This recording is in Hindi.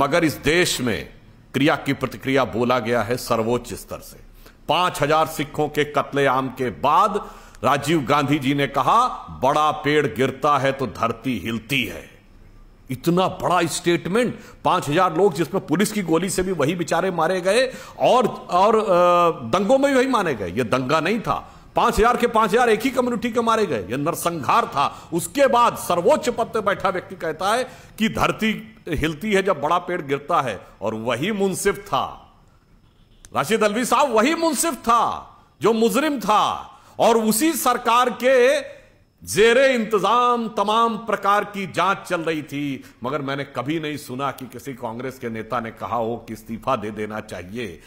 मगर इस देश में क्रिया की प्रतिक्रिया बोला गया है सर्वोच्च स्तर से पांच हजार सिखों के कत्लेआम के बाद राजीव गांधी जी ने कहा बड़ा पेड़ गिरता है तो धरती हिलती है इतना बड़ा स्टेटमेंट पांच हजार लोग जिसमें पुलिस की गोली से भी वही बेचारे मारे गए और और दंगों में भी वही मारे गए ये दंगा नहीं था पांच हजार के पांच हजार एक ही कम्युनिटी के मारे गए यह नरसंहार था उसके बाद सर्वोच्च पद पर बैठा व्यक्ति कहता है कि धरती हिलती है जब बड़ा पेड़ गिरता है और वही मुनसिफ था राशिद अलवी साहब वही मुनसिफ था जो मुजरिम था और उसी सरकार के जेरे इंतजाम तमाम प्रकार की जांच चल रही थी मगर मैंने कभी नहीं सुना कि किसी कांग्रेस के नेता ने कहा हो कि इस्तीफा दे देना चाहिए